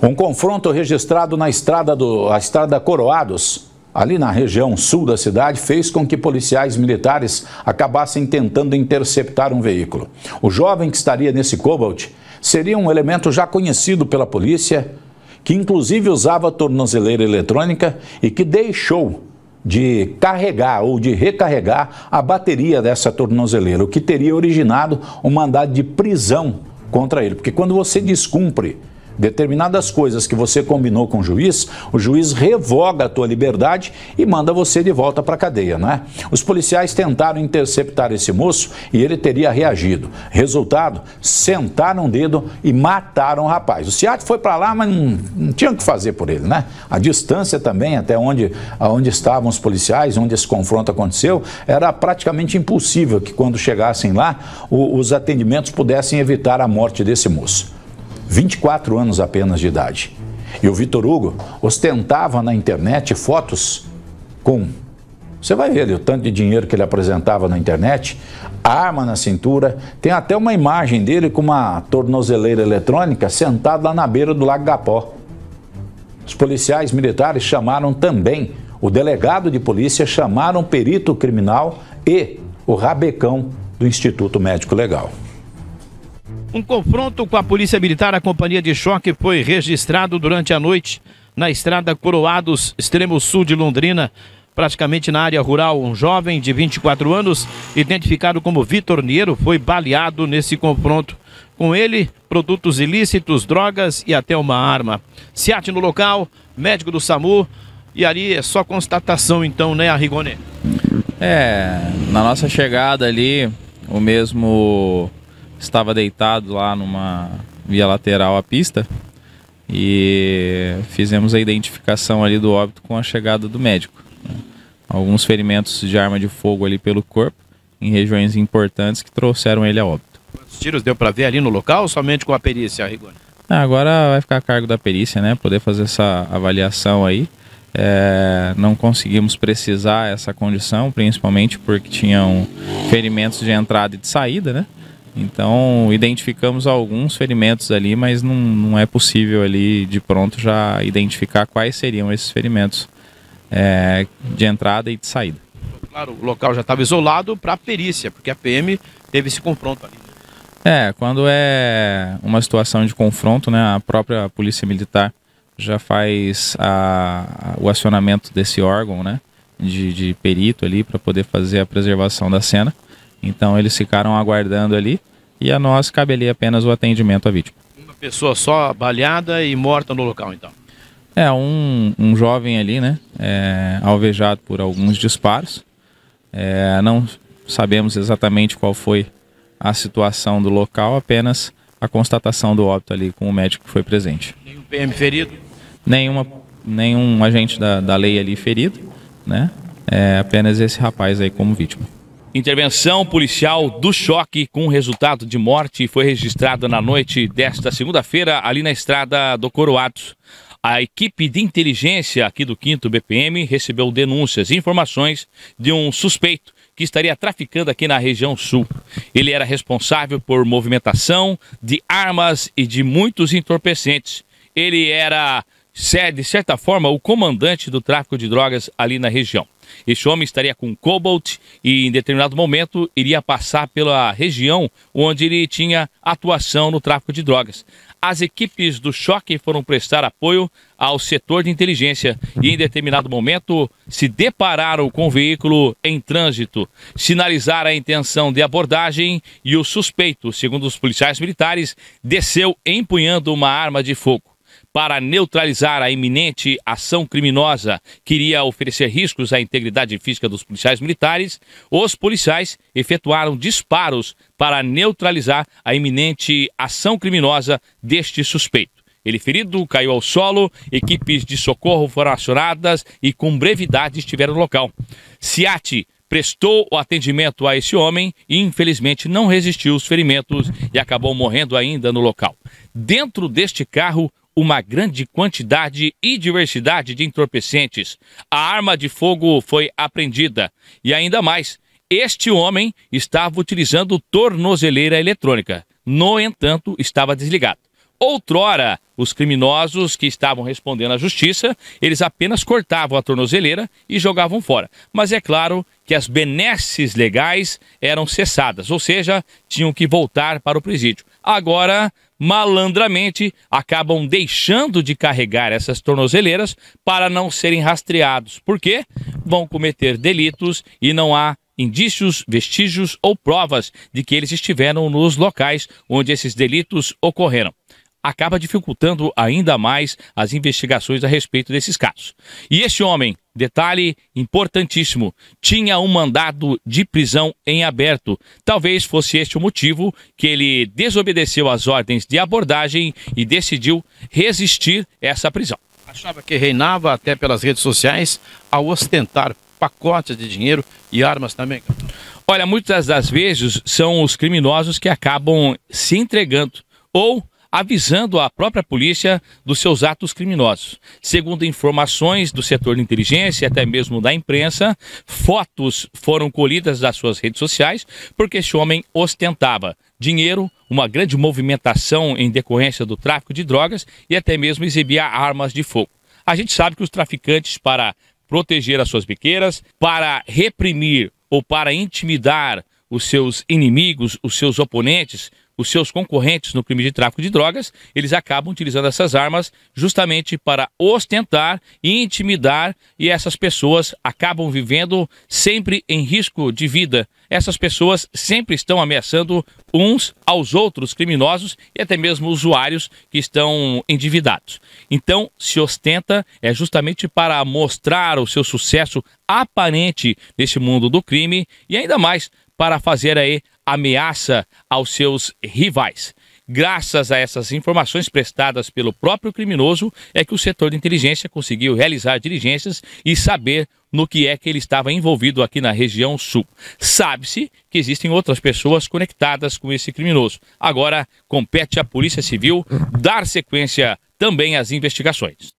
Um confronto registrado na estrada, do, a estrada Coroados, ali na região sul da cidade, fez com que policiais militares acabassem tentando interceptar um veículo. O jovem que estaria nesse Cobalt seria um elemento já conhecido pela polícia, que inclusive usava tornozeleira eletrônica e que deixou de carregar ou de recarregar a bateria dessa tornozeleira, o que teria originado um mandado de prisão contra ele. Porque quando você descumpre determinadas coisas que você combinou com o juiz, o juiz revoga a tua liberdade e manda você de volta para a cadeia, né? Os policiais tentaram interceptar esse moço e ele teria reagido. Resultado, sentaram o dedo e mataram o rapaz. O Ciat foi para lá, mas não, não tinha o que fazer por ele, né? A distância também até onde, onde estavam os policiais, onde esse confronto aconteceu, era praticamente impossível que quando chegassem lá, o, os atendimentos pudessem evitar a morte desse moço. 24 anos apenas de idade. E o Vitor Hugo ostentava na internet fotos com. Você vai ver ali o tanto de dinheiro que ele apresentava na internet, arma na cintura, tem até uma imagem dele com uma tornozeleira eletrônica sentado lá na beira do Lago Gapó. Os policiais militares chamaram também o delegado de polícia, chamaram o perito criminal e o rabecão do Instituto Médico Legal. Um confronto com a Polícia Militar, a Companhia de Choque, foi registrado durante a noite na estrada Coroados, extremo sul de Londrina, praticamente na área rural. Um jovem de 24 anos, identificado como Vitor Niero, foi baleado nesse confronto. Com ele, produtos ilícitos, drogas e até uma arma. Ciate no local, médico do SAMU, e ali é só constatação então, né, Arrigone? É, na nossa chegada ali, o mesmo estava deitado lá numa via lateral à pista e fizemos a identificação ali do óbito com a chegada do médico. Né? Alguns ferimentos de arma de fogo ali pelo corpo, em regiões importantes que trouxeram ele a óbito. Quantos tiros deu para ver ali no local ou somente com a perícia, Rigoni? Ah, agora vai ficar a cargo da perícia, né? Poder fazer essa avaliação aí. É, não conseguimos precisar essa condição, principalmente porque tinham ferimentos de entrada e de saída, né? Então, identificamos alguns ferimentos ali, mas não, não é possível ali de pronto já identificar quais seriam esses ferimentos é, de entrada e de saída. Claro, o local já estava isolado para a perícia, porque a PM teve esse confronto ali. Né? É, quando é uma situação de confronto, né, a própria Polícia Militar já faz a, o acionamento desse órgão, né, de, de perito ali para poder fazer a preservação da cena. Então eles ficaram aguardando ali e a nós caberia apenas o atendimento à vítima. Uma pessoa só baleada e morta no local, então? É, um, um jovem ali, né? É, alvejado por alguns disparos. É, não sabemos exatamente qual foi a situação do local, apenas a constatação do óbito ali com o médico que foi presente. Nenhum PM ferido? Nenhuma, nenhum agente da, da lei ali ferido, né? É, apenas esse rapaz aí como vítima. Intervenção policial do choque com resultado de morte foi registrada na noite desta segunda-feira ali na estrada do Coroados. A equipe de inteligência aqui do 5 BPM recebeu denúncias e informações de um suspeito que estaria traficando aqui na região sul. Ele era responsável por movimentação de armas e de muitos entorpecentes. Ele era ser, é, de certa forma, o comandante do tráfico de drogas ali na região. Este homem estaria com Cobalt e, em determinado momento, iria passar pela região onde ele tinha atuação no tráfico de drogas. As equipes do choque foram prestar apoio ao setor de inteligência e, em determinado momento, se depararam com o veículo em trânsito, sinalizaram a intenção de abordagem e o suspeito, segundo os policiais militares, desceu empunhando uma arma de fogo para neutralizar a iminente ação criminosa que iria oferecer riscos à integridade física dos policiais militares, os policiais efetuaram disparos para neutralizar a iminente ação criminosa deste suspeito. Ele ferido, caiu ao solo, equipes de socorro foram acionadas e com brevidade estiveram no local. Ciati prestou o atendimento a esse homem e infelizmente não resistiu aos ferimentos e acabou morrendo ainda no local. Dentro deste carro, uma grande quantidade e diversidade de entorpecentes. A arma de fogo foi apreendida. E ainda mais, este homem estava utilizando tornozeleira eletrônica. No entanto, estava desligado. Outrora, os criminosos que estavam respondendo à justiça, eles apenas cortavam a tornozeleira e jogavam fora. Mas é claro que as benesses legais eram cessadas, ou seja, tinham que voltar para o presídio agora malandramente acabam deixando de carregar essas tornozeleiras para não serem rastreados, porque vão cometer delitos e não há indícios, vestígios ou provas de que eles estiveram nos locais onde esses delitos ocorreram acaba dificultando ainda mais as investigações a respeito desses casos. E este homem, detalhe importantíssimo, tinha um mandado de prisão em aberto. Talvez fosse este o motivo que ele desobedeceu às ordens de abordagem e decidiu resistir essa prisão. Achava que reinava até pelas redes sociais ao ostentar pacotes de dinheiro e armas também. Olha, muitas das vezes são os criminosos que acabam se entregando ou avisando a própria polícia dos seus atos criminosos. Segundo informações do setor de inteligência e até mesmo da imprensa, fotos foram colhidas das suas redes sociais porque este homem ostentava dinheiro, uma grande movimentação em decorrência do tráfico de drogas e até mesmo exibia armas de fogo. A gente sabe que os traficantes, para proteger as suas biqueiras, para reprimir ou para intimidar os seus inimigos, os seus oponentes, os seus concorrentes no crime de tráfico de drogas, eles acabam utilizando essas armas justamente para ostentar e intimidar, e essas pessoas acabam vivendo sempre em risco de vida. Essas pessoas sempre estão ameaçando uns aos outros criminosos e até mesmo usuários que estão endividados. Então, se ostenta é justamente para mostrar o seu sucesso aparente nesse mundo do crime e ainda mais para fazer aí ameaça aos seus rivais. Graças a essas informações prestadas pelo próprio criminoso, é que o setor de inteligência conseguiu realizar diligências e saber no que é que ele estava envolvido aqui na região sul. Sabe-se que existem outras pessoas conectadas com esse criminoso. Agora compete à Polícia Civil dar sequência também às investigações.